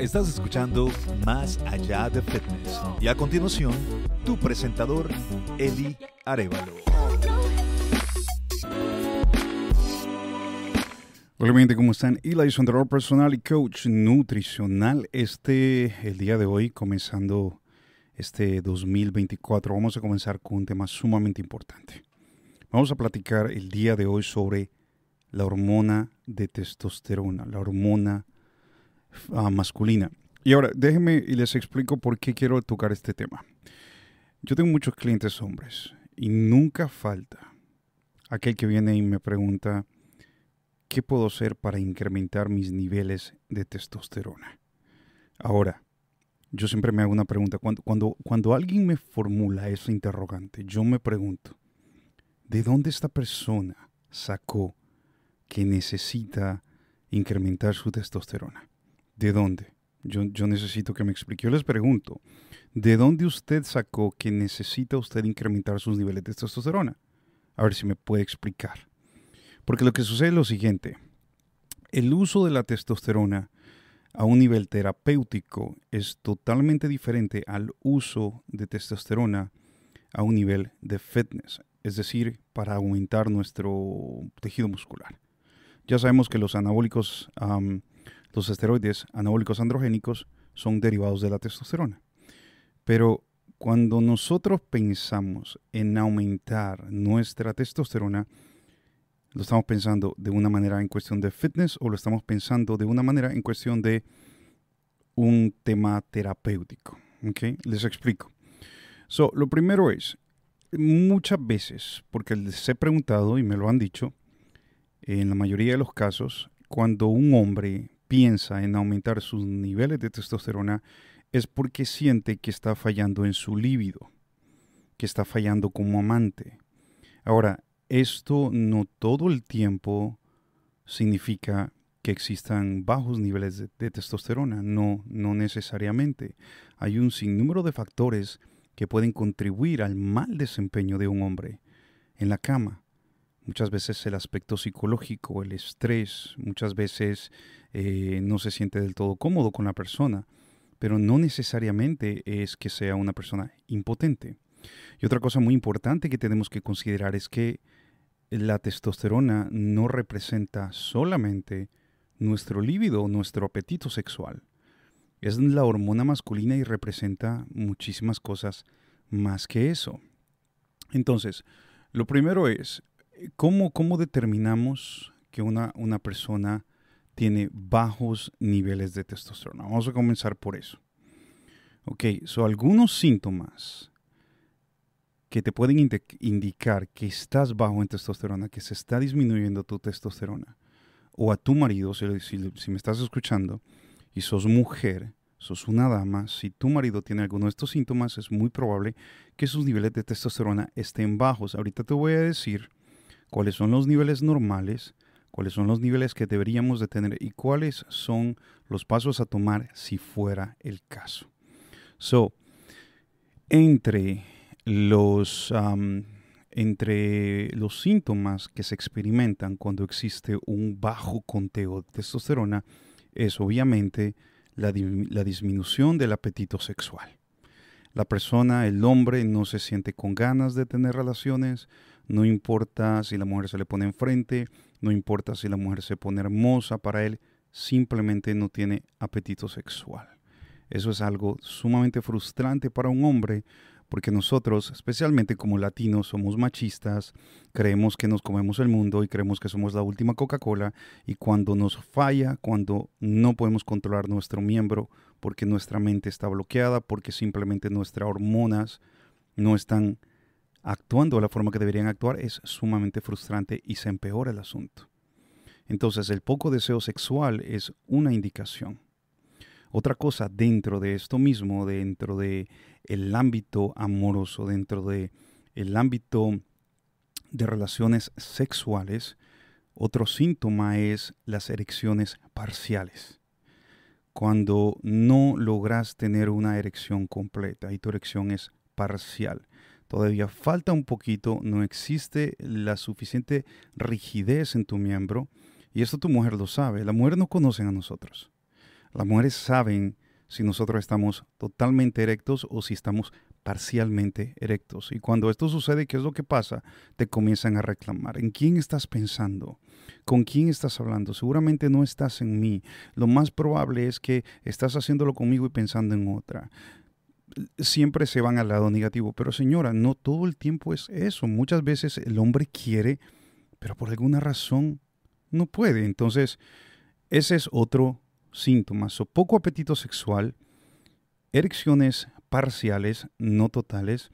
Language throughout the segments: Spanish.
Estás escuchando Más Allá de Fitness. Y a continuación, tu presentador, Eli Arevalo. Hola, gente, ¿cómo están? Eli, su personal y coach nutricional. Este, el día de hoy, comenzando este 2024, vamos a comenzar con un tema sumamente importante. Vamos a platicar el día de hoy sobre la hormona de testosterona, la hormona Ah, masculina. Y ahora, déjenme y les explico por qué quiero tocar este tema. Yo tengo muchos clientes hombres y nunca falta aquel que viene y me pregunta, ¿qué puedo hacer para incrementar mis niveles de testosterona? Ahora, yo siempre me hago una pregunta. Cuando, cuando, cuando alguien me formula esa interrogante, yo me pregunto, ¿de dónde esta persona sacó que necesita incrementar su testosterona? ¿de dónde? Yo, necesito que me explique. Yo les pregunto, ¿de dónde usted sacó que necesita usted incrementar sus niveles de testosterona? A ver si me puede explicar. Porque lo que sucede es lo siguiente. El uso de la testosterona a un nivel terapéutico es totalmente diferente al uso de testosterona a un nivel de fitness, es decir, para aumentar nuestro tejido muscular. Ya sabemos que los anabólicos los esteroides anabólicos androgénicos son derivados de la testosterona. Pero cuando nosotros pensamos en aumentar nuestra testosterona, lo estamos pensando de una manera en cuestión de fitness o lo estamos pensando de una manera en cuestión de un tema terapéutico. ¿Okay? Les explico. So, lo primero es, muchas veces, porque les he preguntado y me lo han dicho, en la mayoría de los casos, cuando un hombre piensa en aumentar sus niveles de testosterona es porque siente que está fallando en su líbido, que está fallando como amante. Ahora, esto no todo el tiempo significa que existan bajos niveles de, testosterona, no, no necesariamente. Hay un sinnúmero de factores que pueden contribuir al mal desempeño de un hombre en la cama muchas veces el aspecto psicológico, el estrés, muchas veces eh, no se siente del todo cómodo con la persona, pero no necesariamente es que sea una persona impotente. Y otra cosa muy importante que tenemos que considerar es que la testosterona no representa solamente nuestro líbido, nuestro apetito sexual. Es la hormona masculina y representa muchísimas cosas más que eso. Entonces, lo primero es, ¿Cómo, cómo determinamos que una, una persona tiene bajos niveles de testosterona? Vamos a comenzar por eso. Ok, so algunos síntomas que te pueden indicar que estás bajo en testosterona, que se está disminuyendo tu testosterona, o a tu marido, si me estás escuchando, y sos mujer, sos una dama, si tu marido tiene alguno de estos síntomas, es muy probable que sus niveles de testosterona estén bajos. Ahorita te voy a decir cuáles son los niveles normales, cuáles son los niveles que deberíamos de tener y cuáles son los pasos a tomar si fuera el caso. So, entre los, entre los síntomas que se experimentan cuando existe un bajo conteo de testosterona es obviamente la disminución del apetito sexual. La persona, el hombre, no se siente con ganas de tener relaciones, no importa si la mujer se le pone enfrente, no importa si la mujer se pone hermosa para él, simplemente no tiene apetito sexual. Eso es algo sumamente frustrante para un hombre porque nosotros, especialmente como latinos, somos machistas, creemos que nos comemos el mundo y creemos que somos la última Coca-Cola y cuando nos falla, cuando no podemos controlar nuestro miembro, porque nuestra mente está bloqueada, porque simplemente nuestras hormonas no están actuando de la forma que deberían actuar, es sumamente frustrante y se empeora el asunto. Entonces, el poco deseo sexual es una indicación. Otra cosa dentro de esto mismo, dentro de el ámbito amoroso, dentro de el ámbito de relaciones sexuales, otro síntoma es las erecciones parciales cuando no logras tener una erección completa y tu erección es parcial. Todavía falta un poquito, no existe la suficiente rigidez en tu miembro y esto tu mujer lo sabe. Las mujeres no conocen a nosotros. Las mujeres saben si nosotros estamos totalmente erectos o si estamos parcialmente erectos. Y cuando esto sucede, ¿qué es lo que pasa? Te comienzan a reclamar. ¿En quién estás pensando? ¿Con quién estás hablando? Seguramente no estás en mí. Lo más probable es que estás haciéndolo conmigo y pensando en otra siempre se van al lado negativo. Pero señora, no todo el tiempo es eso. Muchas veces el hombre quiere, pero por alguna razón no puede. Entonces, ese es otro síntoma. o poco apetito sexual, erecciones parciales, no totales.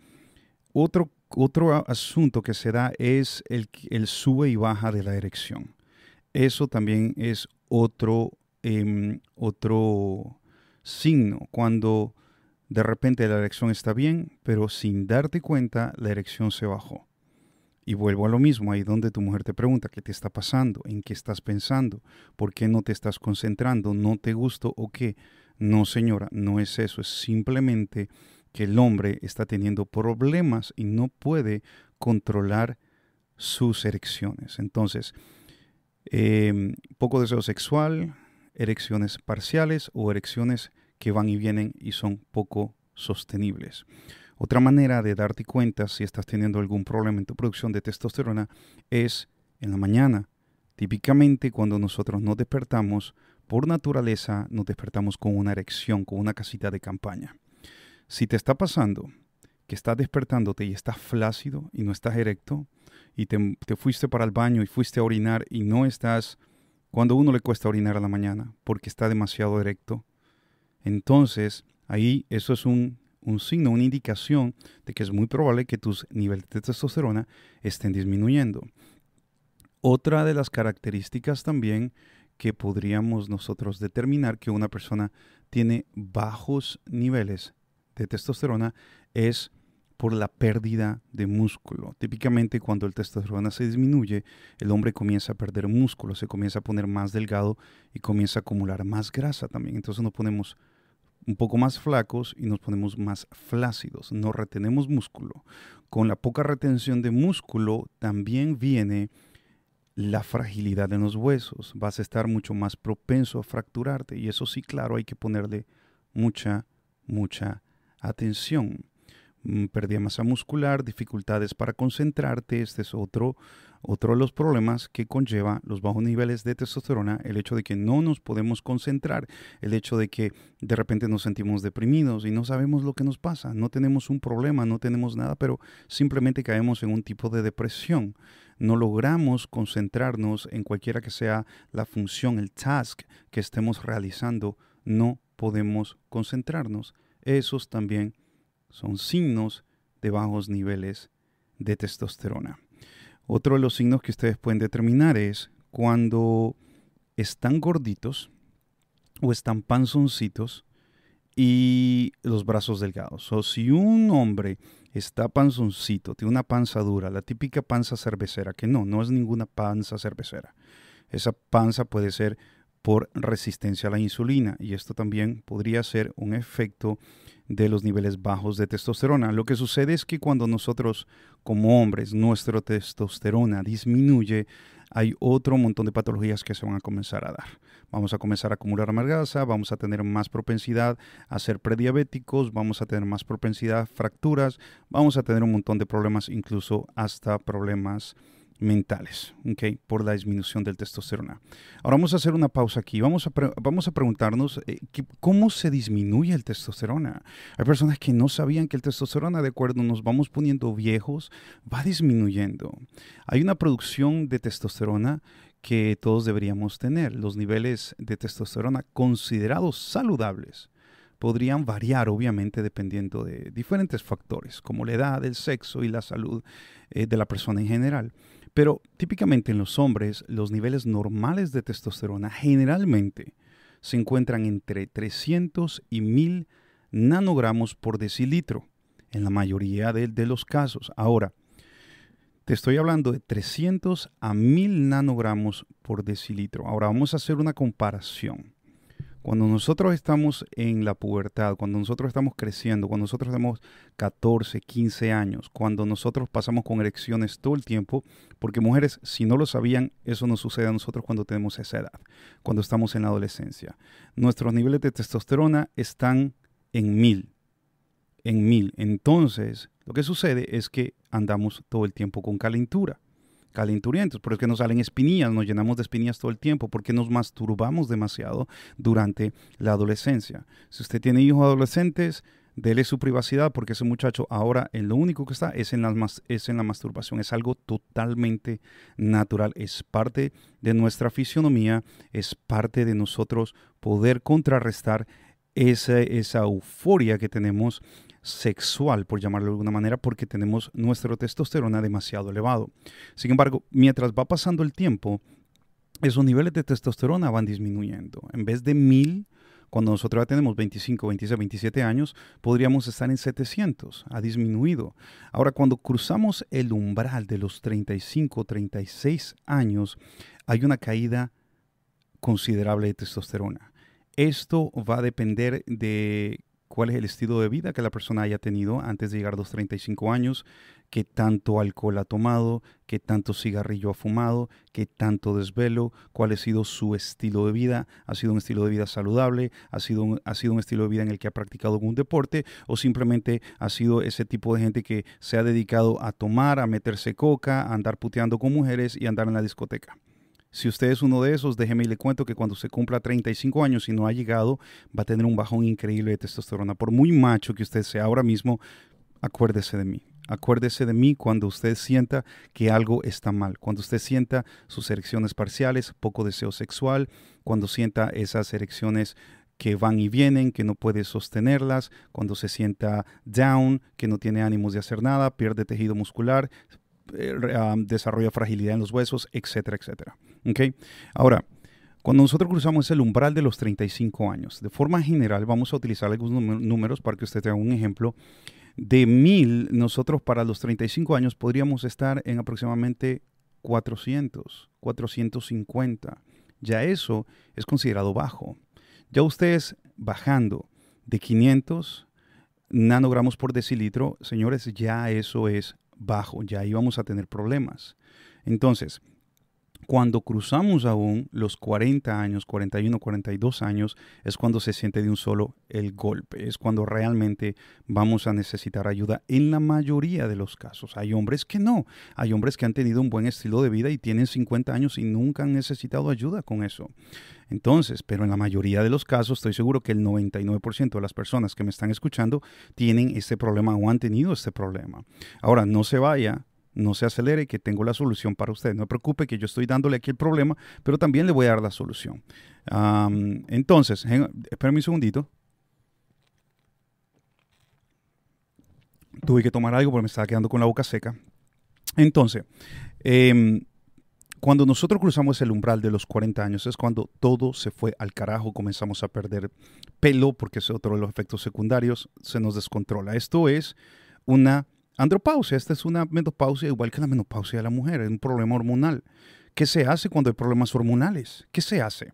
Otro, otro asunto que se da es el, el sube y baja de la erección. Eso también es otro, em, otro signo. Cuando de repente la erección está bien, pero sin darte cuenta la erección se bajó. Y vuelvo a lo mismo, ahí donde tu mujer te pregunta qué te está pasando, en qué estás pensando, por qué no te estás concentrando, no te gustó o qué. No, señora, no es eso, es simplemente que el hombre está teniendo problemas y no puede controlar sus erecciones. Entonces, em, poco deseo sexual, erecciones parciales o erecciones que van y vienen y son poco sostenibles. Otra manera de darte cuenta si estás teniendo algún problema en tu producción de testosterona es en la mañana. Típicamente cuando nosotros nos despertamos, por naturaleza nos despertamos con una erección, con una casita de campaña. Si te está pasando que estás despertándote y estás flácido y no estás erecto, y te, fuiste para el baño y fuiste a orinar y no estás, cuando uno le cuesta orinar a la mañana porque está demasiado erecto, entonces ahí eso es un, un signo, una indicación de que es muy probable que tus niveles de testosterona estén disminuyendo. Otra de las características también que podríamos nosotros determinar que una persona tiene bajos niveles de testosterona es por la pérdida de músculo. Típicamente cuando el testosterona se disminuye, el hombre comienza a perder músculo, se comienza a poner más delgado y comienza a acumular más grasa también. Entonces nos ponemos un poco más flacos y nos ponemos más flácidos, no retenemos músculo. Con la poca retención de músculo también viene la fragilidad de los huesos, vas a estar mucho más propenso a fracturarte y eso sí, claro, hay que ponerle mucha, mucha atención. Mm, pérdida masa muscular, dificultades para concentrarte, este es otro, otro de los problemas que conlleva los bajos niveles de testosterona, el hecho de que no nos podemos concentrar, el hecho de que de repente nos sentimos deprimidos y no sabemos lo que nos pasa, no tenemos un problema, no tenemos nada, pero simplemente caemos en un tipo de depresión no logramos concentrarnos en cualquiera que sea la función, el task que estemos realizando, no podemos concentrarnos. Esos también son signos de bajos niveles de testosterona. Otro de los signos que ustedes pueden determinar es cuando están gorditos o están panzoncitos, y los brazos delgados. O si un hombre está panzoncito, tiene una panza dura, la típica panza cervecera, que no, no es ninguna panza cervecera. Esa panza puede ser por resistencia a la insulina y esto también podría ser un efecto de los niveles bajos de testosterona. Lo que sucede es que cuando nosotros como hombres nuestro testosterona disminuye, hay otro montón de patologías que se van a comenzar a dar. Vamos a comenzar a acumular amargaza, vamos a tener más propensidad a ser prediabéticos, vamos a tener más propensidad a fracturas, vamos a tener un montón de problemas, incluso hasta problemas mentales, por la disminución del testosterona. Ahora vamos a hacer una pausa aquí. Vamos a, preguntarnos eh, cómo se disminuye el testosterona. Hay personas que no sabían que el testosterona, de acuerdo, nos vamos poniendo viejos, va disminuyendo. Hay una producción de testosterona que todos deberíamos tener. Los niveles de testosterona considerados saludables podrían variar obviamente dependiendo de diferentes factores como la edad, el sexo y la salud eh, de la persona en general. Pero típicamente en los hombres los niveles normales de testosterona generalmente se encuentran entre 300 y 1000 nanogramos por decilitro en la mayoría de, los casos. Ahora, te estoy hablando de 300 a 1000 nanogramos por decilitro. Ahora vamos a hacer una comparación. Cuando nosotros estamos en la pubertad, cuando nosotros estamos creciendo, cuando nosotros tenemos 14, 15 años, cuando nosotros pasamos con erecciones todo el tiempo, porque mujeres, si no lo sabían, eso nos sucede a nosotros cuando tenemos esa edad, cuando estamos en la adolescencia. Nuestros niveles de testosterona están en mil, en mil. Entonces, lo que sucede es que andamos todo el tiempo con calentura calenturientes, por eso que nos salen espinillas, nos llenamos de espinillas todo el tiempo, porque nos masturbamos demasiado durante la adolescencia. Si usted tiene hijos adolescentes, dele su privacidad, porque ese muchacho ahora en eh, lo único que está es en, la, es en la masturbación, es algo totalmente natural, es parte de nuestra fisionomía, es parte de nosotros poder contrarrestar esa, esa euforia que tenemos sexual, por llamarlo de alguna manera, porque tenemos nuestro testosterona demasiado elevado. Sin embargo, mientras va pasando el tiempo, esos niveles de testosterona van disminuyendo. En vez de 1000, cuando nosotros ya tenemos 25, 26, 27 años, podríamos estar en 700. Ha disminuido. Ahora, cuando cruzamos el umbral de los 35, 36 años, hay una caída considerable de testosterona. Esto va a depender de cuál es el estilo de vida que la persona haya tenido antes de llegar a los 35 años, qué tanto alcohol ha tomado, qué tanto cigarrillo ha fumado, qué tanto desvelo, cuál ha sido su estilo de vida, ha sido un estilo de vida saludable, ha sido un, ha sido un estilo de vida en el que ha practicado algún deporte o simplemente ha sido ese tipo de gente que se ha dedicado a tomar, a meterse coca, a andar puteando con mujeres y a andar en la discoteca. Si usted es uno de esos, déjeme y le cuento que cuando se cumpla 35 años y no ha llegado, va a tener un bajón increíble de testosterona. Por muy macho que usted sea ahora mismo, acuérdese de mí. Acuérdese de mí cuando usted sienta que algo está mal, cuando usted sienta sus erecciones parciales, poco deseo sexual, cuando sienta esas erecciones que van y vienen, que no puede sostenerlas, cuando se sienta down, que no tiene ánimos de hacer nada, pierde tejido muscular, eh, ah, desarrolla fragilidad en los huesos, etcétera, etcétera. Ahora, cuando nosotros cruzamos el umbral de los 35 años, de forma general vamos a utilizar algunos números para que usted tenga un ejemplo. De 1000, nosotros para los 35 años podríamos estar en aproximadamente 400, 450. Ya eso es considerado bajo. Ya ustedes bajando de 500 nanogramos por decilitro, señores, ya eso es bajo, ya íbamos a tener problemas. Entonces, cuando cruzamos aún los 40 años, 41, 42 años, es cuando se siente de un solo el golpe, es cuando realmente vamos a necesitar ayuda en la mayoría de los casos. Hay hombres que no, hay hombres que han tenido un buen estilo de vida y tienen 50 años y nunca han necesitado ayuda con eso. Entonces, pero en la mayoría de los casos, estoy seguro que el 99% de las personas que me están escuchando tienen este problema o han tenido este problema. Ahora, no se vaya no se acelere, que tengo la solución para usted. No se preocupe que yo estoy dándole aquí el problema, pero también le voy a dar la solución. entonces, espérame un segundito. Tuve que tomar algo porque me estaba quedando con la boca seca. Entonces, em, cuando nosotros cruzamos el umbral de los 40 años es cuando todo se fue al carajo, comenzamos a perder pelo, porque es otro de los efectos secundarios, se nos descontrola. Esto es una Andropausia, esta es una menopausia igual que la menopausia de la mujer, es un problema hormonal. ¿Qué se hace cuando hay problemas hormonales? ¿Qué se hace?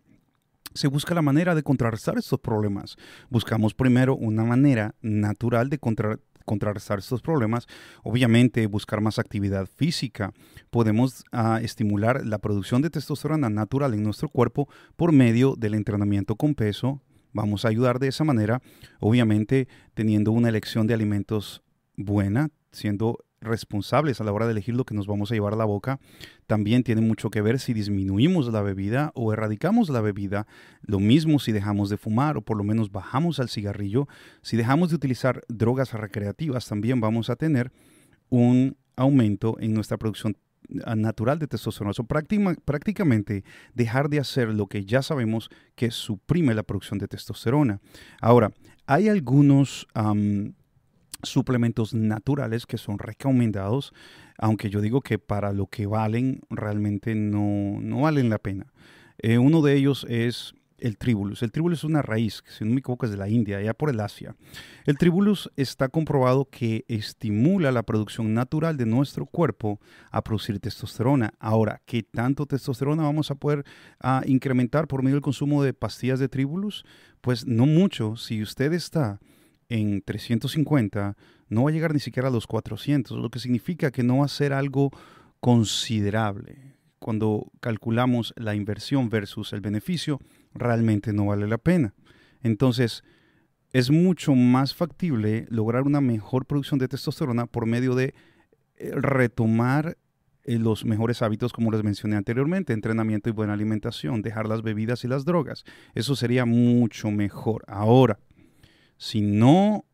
se busca la manera de contrarrestar estos problemas. Buscamos primero una manera natural de contrarrestar estos problemas. Obviamente, buscar más actividad física. Podemos ah, estimular la producción de testosterona natural en nuestro cuerpo por medio del entrenamiento con peso. Vamos a ayudar de esa manera, obviamente teniendo una elección de alimentos buena, siendo responsables a la hora de elegir lo que nos vamos a llevar a la boca, también tiene mucho que ver si disminuimos la bebida o erradicamos la bebida, lo mismo si dejamos de fumar o por lo menos bajamos al cigarrillo, si dejamos de utilizar drogas recreativas, también vamos a tener un aumento en nuestra producción ah, natural de testosterona. prácticamente dejar de hacer lo que ya sabemos que suprime la producción de testosterona. Ahora, hay algunos suplementos naturales que son recomendados, aunque yo digo que para lo que valen realmente no, no valen la pena. Eh, uno de ellos es el tribulus. El tribulus es una raíz, que si no me equivoco es de la India, allá por el Asia. El tribulus está comprobado que estimula la producción natural de nuestro cuerpo a producir testosterona. Ahora, ¿qué tanto testosterona vamos a poder incrementar por medio del consumo de pastillas de tribulus? Pues no mucho. Si usted está en 350 no va a llegar ni siquiera a los 400, lo que significa que no va a ser algo considerable. Cuando calculamos la inversión versus el beneficio, realmente no vale la pena. Entonces, es mucho más factible lograr una mejor producción de testosterona por medio de eh, retomar eh, los mejores hábitos, como les mencioné anteriormente, entrenamiento y buena alimentación, dejar las bebidas y las drogas. Eso sería mucho mejor. Ahora, si no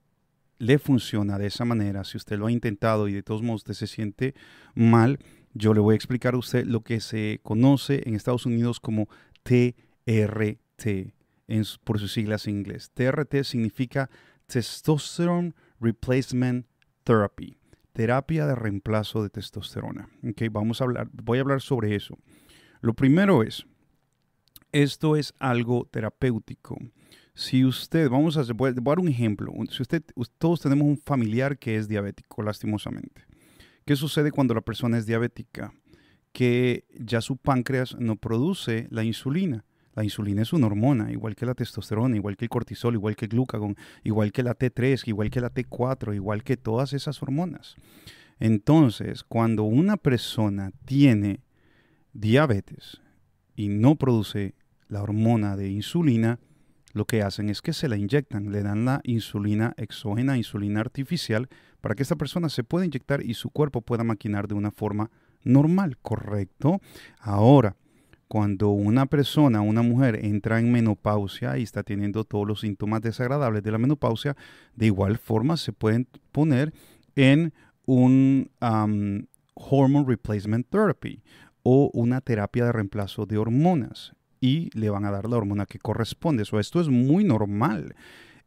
le funciona de esa manera, si usted lo ha intentado y de todos modos usted se siente mal, yo le voy a explicar a usted lo que se conoce en Estados Unidos como TRT, por sus siglas en inglés. TRT significa Testosterone Replacement Therapy, terapia de reemplazo de testosterona. vamos a hablar, voy a hablar sobre eso. Lo primero es, esto es algo terapéutico. Si usted, vamos a, dar un ejemplo, si usted, todos tenemos un familiar que es diabético, lastimosamente. ¿Qué sucede cuando la persona es diabética? Que ya su páncreas no produce la insulina. La insulina es una hormona, igual que la testosterona, igual que el cortisol, igual que el glucagón, igual que la T3, igual que la T4, igual que todas esas hormonas. Entonces, cuando una persona tiene diabetes y no produce la hormona de insulina, lo que hacen es que se la inyectan, le dan la insulina exógena, insulina artificial, para que esta persona se pueda inyectar y su cuerpo pueda maquinar de una forma normal, ¿correcto? Ahora, cuando una persona, una mujer entra en menopausia y está teniendo todos los síntomas desagradables de la menopausia, de igual forma se pueden poner en un hormone replacement therapy o una terapia de reemplazo de hormonas y le van a dar la hormona que corresponde. esto es muy normal.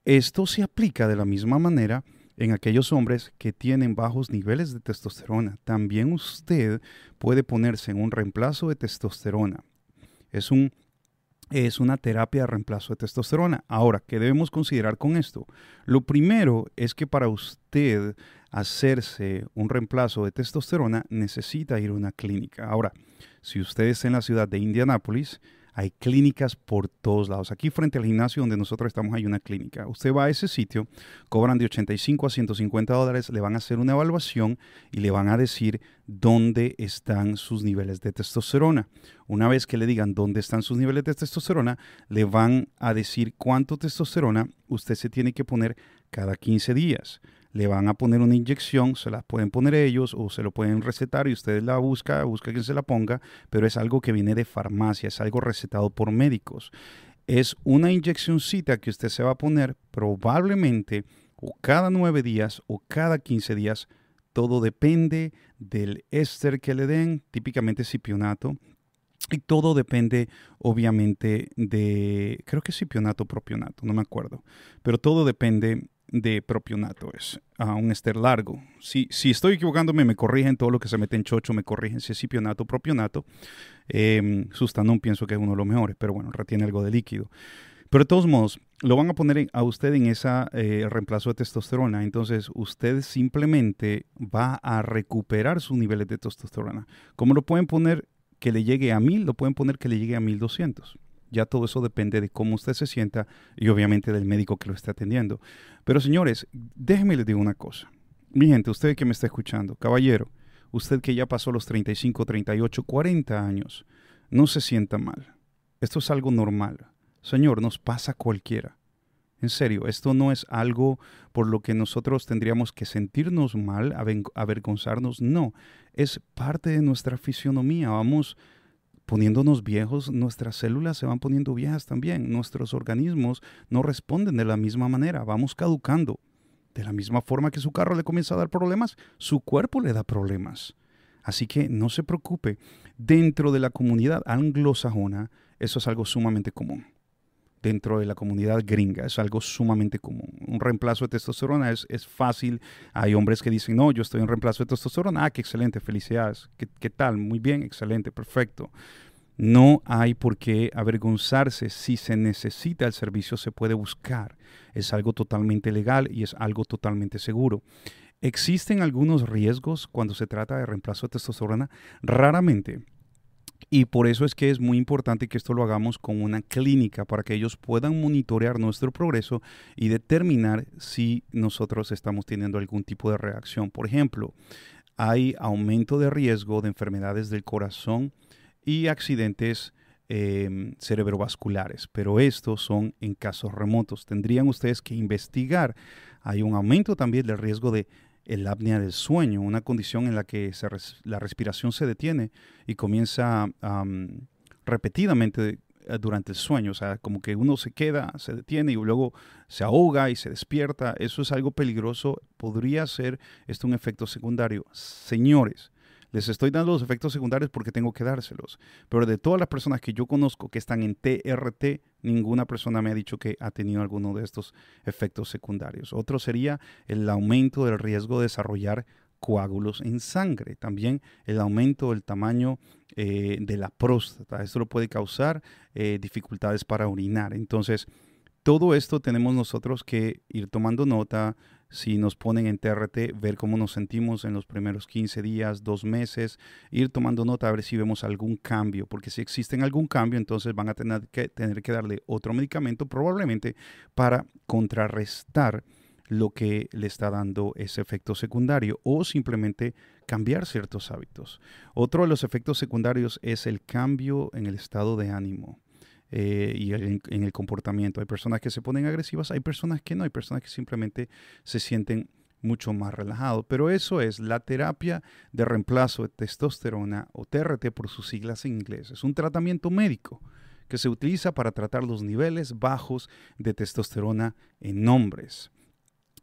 Esto se aplica de la misma manera en aquellos hombres que tienen bajos niveles de testosterona. También usted puede ponerse en un reemplazo de testosterona. Es, un, es una terapia de reemplazo de testosterona. Ahora, ¿qué debemos considerar con esto? Lo primero es que para usted hacerse un reemplazo de testosterona necesita ir a una clínica. Ahora, si usted está en la ciudad de Indianápolis, hay clínicas por todos lados. Aquí frente al gimnasio donde nosotros estamos hay una clínica. Usted va a ese sitio, cobran de 85 a 150 dólares, le van a hacer una evaluación y le van a decir dónde están sus niveles de testosterona. Una vez que le digan dónde están sus niveles de testosterona, le van a decir cuánto testosterona usted se tiene que poner cada 15 días le van a poner una inyección, se la pueden poner ellos o se lo pueden recetar y usted la busca, busca quien se la ponga, pero es algo que viene de farmacia, es algo recetado por médicos. Es una inyeccióncita que usted se va a poner probablemente o cada nueve días o cada quince días. Todo depende del éster que le den, típicamente cipionato, y todo depende, obviamente, de, creo que es cipionato o propionato, no me acuerdo, pero todo depende de propionato es, a un ester largo. Si, si estoy equivocándome, me corrigen todo lo que se mete en chocho, me corrigen si es cipionato, propionato. Em, sustanón pienso que es uno de los mejores, pero bueno, retiene algo de líquido. Pero de todos modos, lo van a poner a usted en ese eh, reemplazo de testosterona. Entonces, usted simplemente va a recuperar sus niveles de testosterona. ¿Cómo lo pueden poner que le llegue a 1000? Lo pueden poner que le llegue a 1200. Ya todo eso depende de cómo usted se sienta y obviamente del médico que lo esté atendiendo. Pero señores, déjenme les digo una cosa. Mi gente, usted que me está escuchando, caballero, usted que ya pasó los 35, 38, 40 años, no se sienta mal. Esto es algo normal. Señor, nos pasa a cualquiera. En serio, esto no es algo por lo que nosotros tendríamos que sentirnos mal, avergonzarnos, no. Es parte de nuestra fisionomía. Vamos poniéndonos viejos, nuestras células se van poniendo viejas también, nuestros organismos no responden de la misma manera, vamos caducando. De la misma forma que su carro le comienza a dar problemas, su cuerpo le da problemas. Así que no se preocupe, dentro de la comunidad anglosajona eso es algo sumamente común dentro de la comunidad gringa. Es algo sumamente común. Un reemplazo de testosterona es, fácil. Hay hombres que dicen, no, yo estoy en reemplazo de testosterona. Ah, qué excelente, felicidades. ¿Qué, qué tal? Muy bien, excelente, perfecto. No hay por qué avergonzarse. Si se necesita el servicio, se puede buscar. Es algo totalmente legal y es algo totalmente seguro. ¿Existen algunos riesgos cuando se trata de reemplazo de testosterona? Raramente. Y por eso es que es muy importante que esto lo hagamos con una clínica para que ellos puedan monitorear nuestro progreso y determinar si nosotros estamos teniendo algún tipo de reacción. Por ejemplo, hay aumento de riesgo de enfermedades del corazón y accidentes em, cerebrovasculares, pero estos son en casos remotos. Tendrían ustedes que investigar. Hay un aumento también del riesgo de el apnea del sueño, una condición en la que la respiración se detiene y comienza repetidamente eh, durante el sueño, o sea, como que uno se queda, se detiene y luego se ahoga y se despierta, eso es algo peligroso, podría ser esto un efecto secundario. Señores, les estoy dando los efectos secundarios porque tengo que dárselos. Pero de todas las personas que yo conozco que están en TRT, ninguna persona me ha dicho que ha tenido alguno de estos efectos secundarios. Otro sería el aumento del riesgo de desarrollar coágulos en sangre. También el aumento del tamaño eh, de la próstata. Esto lo puede causar eh, dificultades para orinar. Entonces, todo esto tenemos nosotros que ir tomando nota, si nos ponen en TRT, ver cómo nos sentimos en los primeros 15 días, dos meses, ir tomando nota a ver si vemos algún cambio, porque si existen algún cambio, entonces van a tener que, tener que darle otro medicamento probablemente para contrarrestar lo que le está dando ese efecto secundario o simplemente cambiar ciertos hábitos. Otro de los efectos secundarios es el cambio en el estado de ánimo. Eh, y en, en, el comportamiento. Hay personas que se ponen agresivas, hay personas que no, hay personas que simplemente se sienten mucho más relajados. Pero eso es la terapia de reemplazo de testosterona o TRT por sus siglas en inglés. Es un tratamiento médico que se utiliza para tratar los niveles bajos de testosterona en hombres.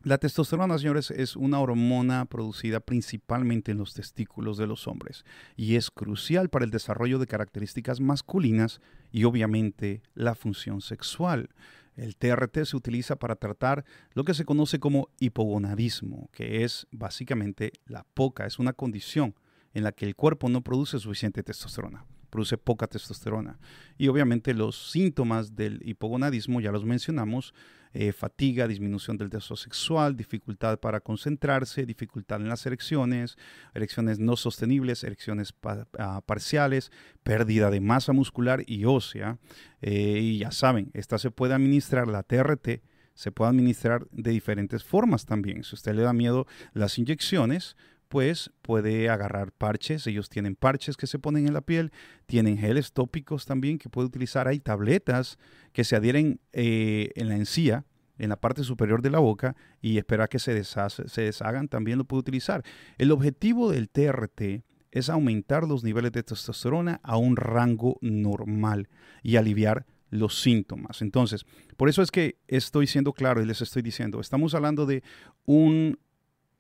La testosterona, señores, es una hormona producida principalmente en los testículos de los hombres y es crucial para el desarrollo de características masculinas y obviamente la función sexual. El TRT se utiliza para tratar lo que se conoce como hipogonadismo, que es básicamente la poca, es una condición en la que el cuerpo no produce suficiente testosterona produce poca testosterona. Y obviamente los síntomas del hipogonadismo, ya los mencionamos, eh, fatiga, disminución del deseo sexual, dificultad para concentrarse, dificultad en las erecciones, erecciones no sostenibles, erecciones ah, parciales, pérdida de masa muscular y ósea. Eh, y ya saben, esta se puede administrar, la TRT se puede administrar de diferentes formas también. Si usted le da miedo las inyecciones, pues puede agarrar parches. Ellos tienen parches que se ponen en la piel, tienen geles tópicos también que puede utilizar. Hay tabletas que se adhieren eh, en la encía, en la parte superior de la boca y espera que se, deshagan. También lo puede utilizar. El objetivo del TRT es aumentar los niveles de testosterona a un rango normal y aliviar los síntomas. Entonces, por eso es que estoy siendo claro y les estoy diciendo, estamos hablando de un,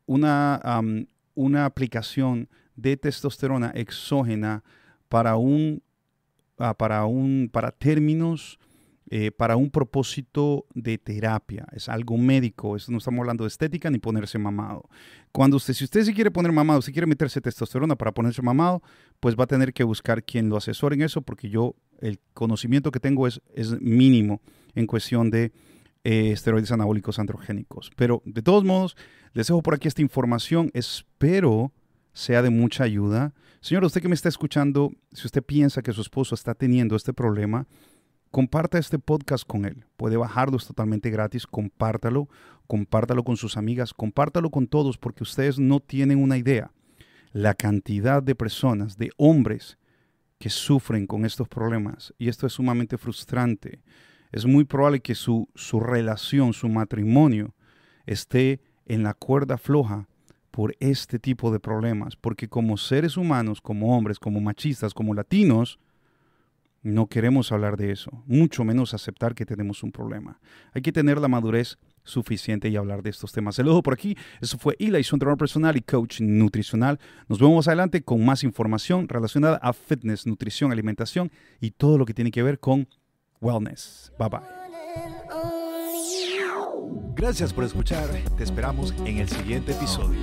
una, una aplicación de testosterona exógena para un, ah, para un, para términos, eh, para un propósito de terapia. Es algo médico. no estamos hablando de estética ni ponerse mamado. Cuando usted, si usted se quiere poner mamado, si quiere meterse testosterona para ponerse mamado, pues va a tener que buscar quien lo asesore en eso, porque yo el conocimiento que tengo es, es mínimo en cuestión de eh, esteroides anabólicos androgénicos. Pero de todos modos, les dejo por aquí esta información. Espero sea de mucha ayuda. Señor, usted que me está escuchando, si usted piensa que su esposo está teniendo este problema, comparta este podcast con él. Puede bajarlo, es totalmente gratis. Compártalo, compártalo con sus amigas, compártalo con todos, porque ustedes no tienen una idea la cantidad de personas, de hombres que sufren con estos problemas. Y esto es sumamente frustrante es muy probable que su, relación, su matrimonio, esté en la cuerda floja por este tipo de problemas, porque como seres humanos, como hombres, como machistas, como latinos, no queremos hablar de eso, mucho menos aceptar que tenemos un problema. Hay que tener la madurez suficiente y hablar de estos temas. El ojo por aquí, eso fue Eli, y su entrenador personal y coach nutricional. Nos vemos adelante con más información relacionada a fitness, nutrición, alimentación y todo lo que tiene que ver con Wellness. Bye bye. Gracias por escuchar. Te esperamos en el siguiente episodio.